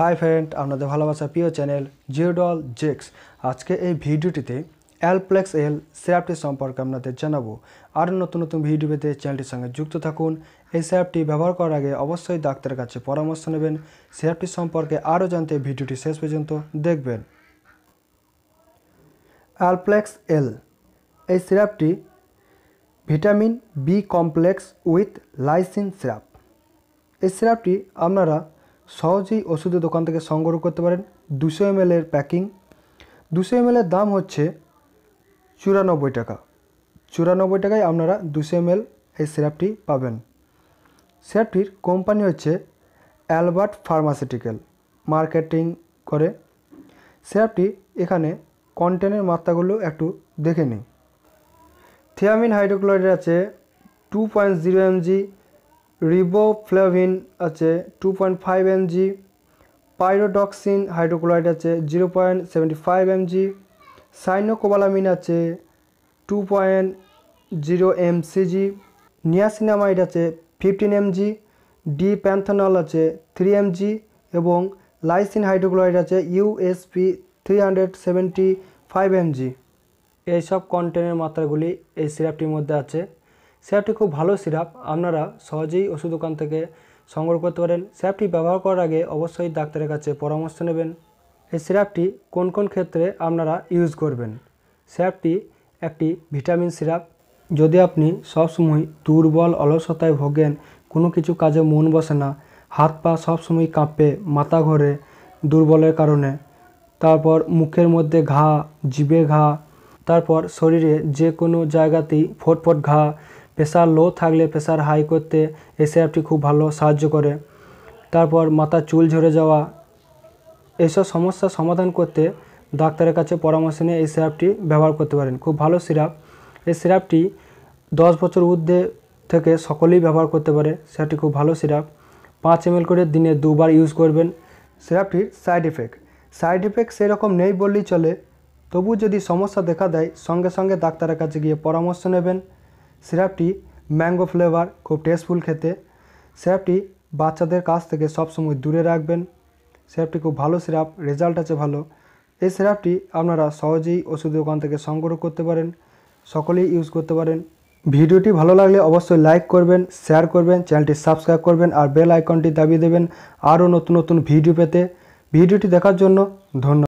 hi friend আপনাদের ভালোবাসা প্রিয় চ্যানেল জিওডল জেক্স আজকে এই ভিডিওটিতে অ্যালপ্লেক্স এল স্যাপটি সম্পর্কে আপনাদের জানাবো আর নতুন নতুন ভিডিও পেতে চ্যানেলটির সঙ্গে যুক্ত থাকুন এই স্যাপটি ব্যবহার করার আগে অবশ্যই ডাক্তারের কাছে পরামর্শ নেবেন স্যাপটি সম্পর্কে আরও জানতে ভিডিওটি শেষ পর্যন্ত দেখবেন অ্যালপ্লেক্স এল এই সিরাপটি vitamin B complex with lysine syrup এই সিরাপটি আপনারা সহজেই ওষুধের দোকান থেকে সংগ্রহ করতে পারেন দুশো এমএলের প্যাকিং দুশো এমএলের দাম হচ্ছে চুরানব্বই টাকা চুরানব্বই টাকায় আপনারা দুশো এমএল এই সিরাপটি পাবেন সিরাপটির কোম্পানি হচ্ছে অ্যালবার্ট ফার্মাসিউটিক্যাল মার্কেটিং করে সিরাপটি এখানে কন্টেনের মাত্রাগুলো একটু দেখে নিই থিয়ামিন হাইড্রোক্লোরাইড আছে two point zero mg riboflavin আছে two point five mg pyridoxine hydrochloride আছে zero point seventy five mg cyanocobalamin আছে two point zero mcg niacinamide আছে ফিফটিন এমজি ডি প্যান্থানল আছে থ্রি এমজি এবং লাইসিন হাইড্রোক্লোরাইড আছে USP three hundred seventy five mg এইসব কন্টেনের মাত্রাগুলি এই সিরাপটির মধ্যে আছে স্যাপটি খুব ভালো সিরাপ আপনারা সহজেই ওষুধ দোকান থেকে সংগ্রহ করতে পারেন স্যাপটি ব্যবহার করার আগে অবশ্যই ডাক্তারের কাছে পরামর্শ নেবেন এই সিরাপটি কোন কোন ক্ষেত্রে আপনারা ইউজ করবেন স্যাপটি একটি ভিটামিন সিরাপ যদি আপনি সবসময় দুর্বল অলসতায় ভোগেন কোনো কিছু কাজে মন বসে না হাত পা সবসময় কাঁপে মাথা ঘোরে দুর্বলের কারণে তারপর মুখের মধ্যে ঘা জিবে ঘা তারপর শরীরে যে কোনো জায়গাতেই ফটফট ঘা প্রেশার লো থাকলে প্রেশার হাই করতে এই সিরাপটি খুব ভালো সাহায্য করে তারপর মাথা চুল ঝরে যাওয়া এইসব সমস্যা সমাধান করতে ডাক্তারের কাছে পরামর্শ নিয়ে এই সিরাপটি ব্যবহার করতে পারেন খুব ভালো সিরাপ এই সিরাপটি দশ বছর ঊর্ধ্বে থেকে সকলেই ব্যবহার করতে পারে সিরাপটি খুব ভালো সিরাপ পাঁচ এম করে দিনে দুবার ইউজ করবেন সিরাপটির সাইড এফেক্ট সাইড এফেক্ট সেরকম নেই বললেই চলে তবু যদি সমস্যা দেখা দেয় সঙ্গে সঙ্গে ডাক্তারের কাছে গিয়ে পরামর্শ নেবেন সিরাপটি ম্যাঙ্গো ফ্লেভার খুব টেস্টফুল খেতে সিরাপটি বাচ্চাদের কাছ থেকে সবসময় দূরে রাখবেন সিরাপটি খুব ভালো সিরাপ রেজাল্ট আছে ভালো এই সিরাপটি আপনারা সহজেই ওষুধ দোকান থেকে সংগ্রহ করতে পারেন সকলেই ইউজ করতে পারেন ভিডিওটি ভালো লাগলে অবশ্যই লাইক করবেন শেয়ার করবেন চ্যানেলটি সাবস্ক্রাইব করবেন আর বেল আইকনটি দাবিয়ে দেবেন আরও নতুন নতুন ভিডিও পেতে ভিডিওটি দেখার জন্য ধন্যবাদ